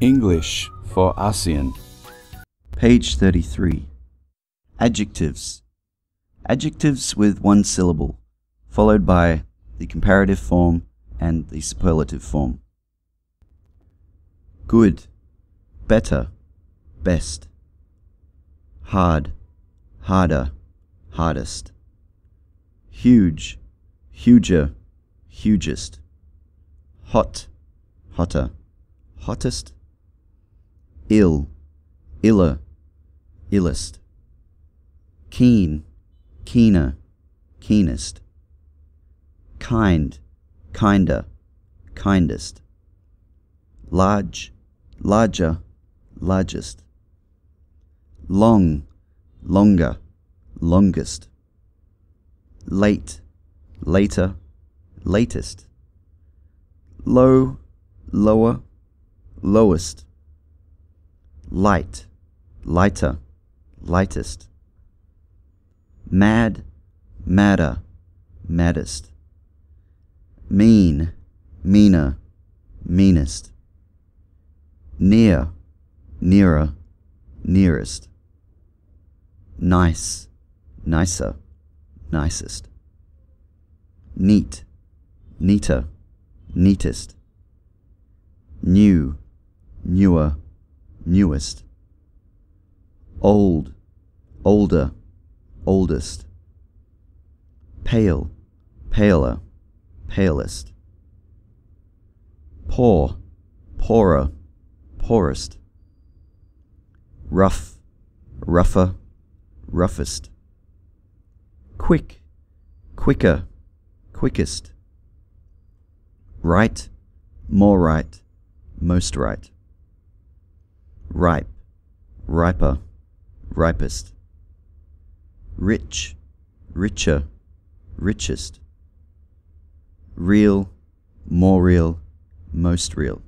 English for ASEAN. Page 33. Adjectives. Adjectives with one syllable, followed by the comparative form and the superlative form. Good, better, best. Hard, harder, hardest huge, huger, hugest, hot, hotter, hottest, ill, iller, illest, keen, keener, keenest, kind, kinder, kindest, large, larger, largest, long, longer, longest, late, later, latest. Low, lower, lowest. Light, lighter, lightest. Mad, madder, maddest. Mean, meaner, meanest. Near, nearer, nearest. Nice, nicer nicest. Neat, neater, neatest. New, newer, newest. Old, older, oldest. Pale, paler, palest. Poor, poorer, poorest. Rough, rougher, roughest quick, quicker, quickest. Right, more right, most right. Ripe, riper, ripest. Rich, richer, richest. Real, more real, most real.